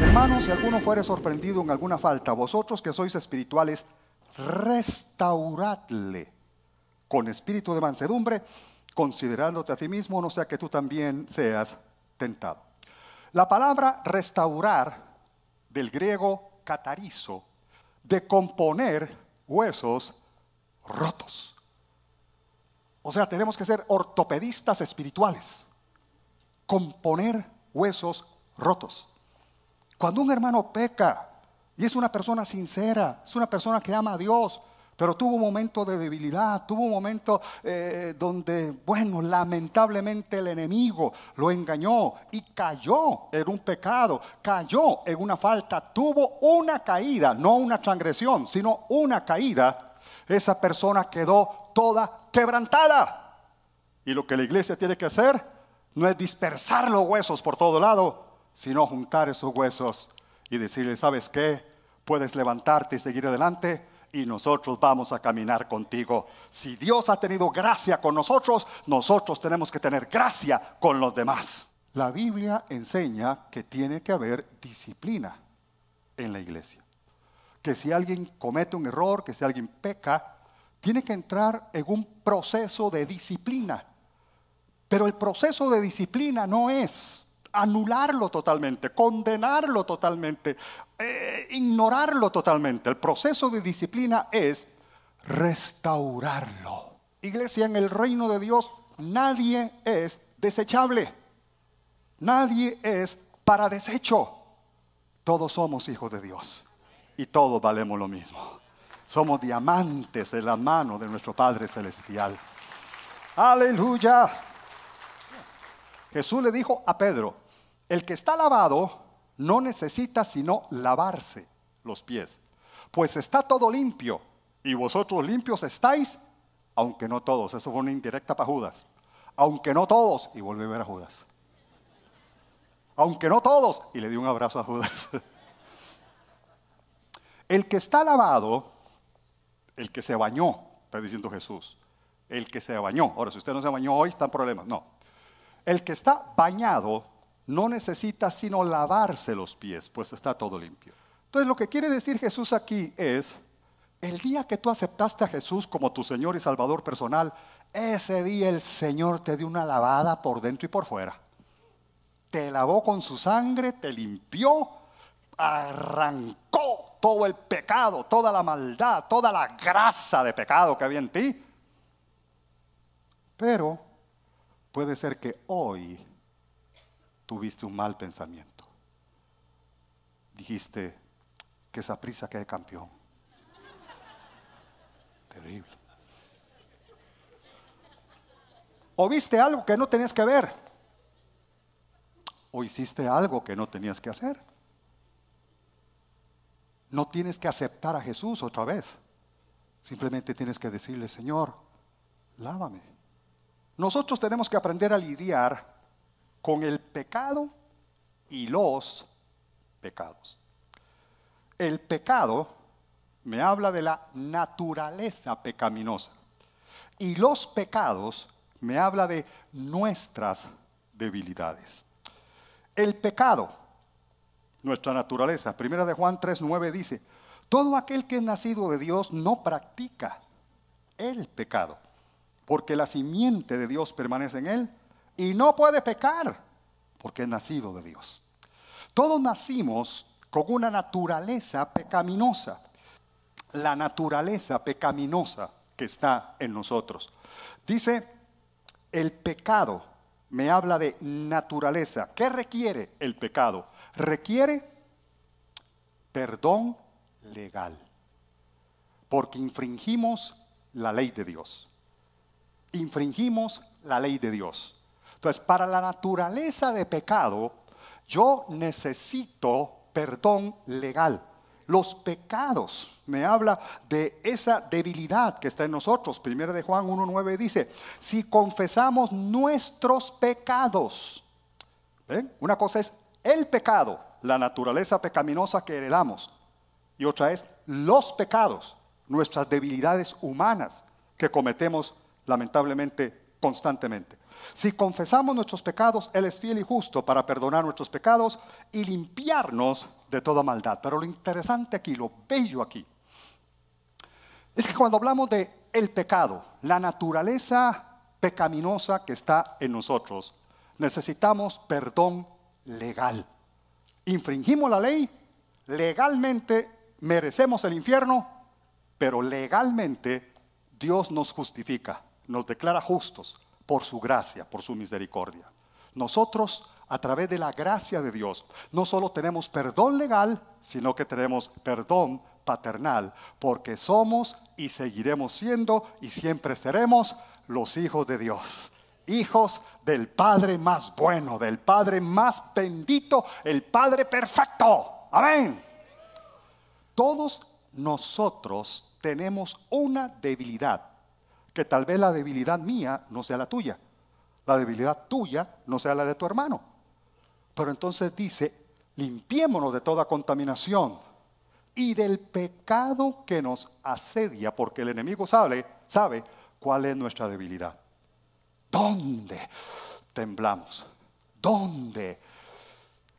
Hermanos, si alguno fuere sorprendido en alguna falta, vosotros que sois espirituales, restauradle con espíritu de mansedumbre, considerándote a ti mismo, no sea que tú también seas tentado. La palabra restaurar, del griego catarizo, de componer huesos rotos. O sea, tenemos que ser ortopedistas espirituales componer huesos rotos. Cuando un hermano peca y es una persona sincera, es una persona que ama a Dios, pero tuvo un momento de debilidad, tuvo un momento eh, donde, bueno, lamentablemente el enemigo lo engañó y cayó en un pecado, cayó en una falta, tuvo una caída, no una transgresión, sino una caída. Esa persona quedó toda quebrantada. Y lo que la iglesia tiene que hacer no es dispersar los huesos por todo lado, sino juntar esos huesos y decirle, ¿sabes qué? Puedes levantarte y seguir adelante y nosotros vamos a caminar contigo. Si Dios ha tenido gracia con nosotros, nosotros tenemos que tener gracia con los demás. La Biblia enseña que tiene que haber disciplina en la iglesia. Que si alguien comete un error, que si alguien peca, tiene que entrar en un proceso de disciplina pero el proceso de disciplina no es anularlo totalmente, condenarlo totalmente, eh, ignorarlo totalmente. El proceso de disciplina es restaurarlo. Iglesia, en el reino de Dios nadie es desechable. Nadie es para desecho. Todos somos hijos de Dios y todos valemos lo mismo. Somos diamantes de la mano de nuestro Padre Celestial. Aleluya. Jesús le dijo a Pedro, el que está lavado no necesita sino lavarse los pies, pues está todo limpio y vosotros limpios estáis, aunque no todos. Eso fue una indirecta para Judas. Aunque no todos, y volvió a ver a Judas. Aunque no todos, y le dio un abrazo a Judas. el que está lavado, el que se bañó, está diciendo Jesús, el que se bañó. Ahora, si usted no se bañó hoy, está en problemas. No, el que está bañado no necesita sino lavarse los pies, pues está todo limpio. Entonces lo que quiere decir Jesús aquí es, el día que tú aceptaste a Jesús como tu Señor y Salvador personal, ese día el Señor te dio una lavada por dentro y por fuera. Te lavó con su sangre, te limpió, arrancó todo el pecado, toda la maldad, toda la grasa de pecado que había en ti. Pero Puede ser que hoy tuviste un mal pensamiento. Dijiste que esa prisa que hay campeón. Terrible. O viste algo que no tenías que ver. O hiciste algo que no tenías que hacer. No tienes que aceptar a Jesús otra vez. Simplemente tienes que decirle, Señor, lávame. Nosotros tenemos que aprender a lidiar con el pecado y los pecados. El pecado me habla de la naturaleza pecaminosa y los pecados me habla de nuestras debilidades. El pecado, nuestra naturaleza, primera de Juan 3:9 dice, todo aquel que es nacido de Dios no practica el pecado porque la simiente de Dios permanece en él y no puede pecar, porque es nacido de Dios. Todos nacimos con una naturaleza pecaminosa, la naturaleza pecaminosa que está en nosotros. Dice, el pecado me habla de naturaleza. ¿Qué requiere el pecado? Requiere perdón legal, porque infringimos la ley de Dios infringimos la ley de Dios. Entonces, para la naturaleza de pecado, yo necesito perdón legal. Los pecados, me habla de esa debilidad que está en nosotros. Primero de Juan 1.9 dice, si confesamos nuestros pecados, Una cosa es el pecado, la naturaleza pecaminosa que heredamos, y otra es los pecados, nuestras debilidades humanas que cometemos lamentablemente, constantemente. Si confesamos nuestros pecados, Él es fiel y justo para perdonar nuestros pecados y limpiarnos de toda maldad. Pero lo interesante aquí, lo bello aquí, es que cuando hablamos de el pecado, la naturaleza pecaminosa que está en nosotros, necesitamos perdón legal. Infringimos la ley, legalmente merecemos el infierno, pero legalmente Dios nos justifica nos declara justos por su gracia, por su misericordia. Nosotros, a través de la gracia de Dios, no solo tenemos perdón legal, sino que tenemos perdón paternal, porque somos y seguiremos siendo y siempre seremos los hijos de Dios. Hijos del Padre más bueno, del Padre más bendito, el Padre perfecto. Amén. Todos nosotros tenemos una debilidad que tal vez la debilidad mía no sea la tuya, la debilidad tuya no sea la de tu hermano. Pero entonces dice, limpiémonos de toda contaminación y del pecado que nos asedia, porque el enemigo sabe, sabe cuál es nuestra debilidad. ¿Dónde temblamos? ¿Dónde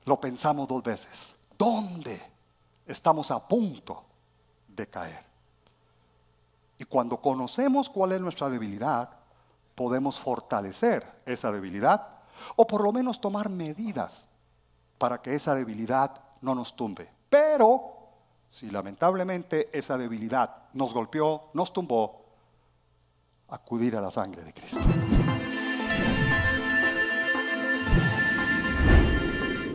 lo pensamos dos veces? ¿Dónde estamos a punto de caer? Y cuando conocemos cuál es nuestra debilidad, podemos fortalecer esa debilidad o por lo menos tomar medidas para que esa debilidad no nos tumbe. Pero si lamentablemente esa debilidad nos golpeó, nos tumbó, acudir a la sangre de Cristo.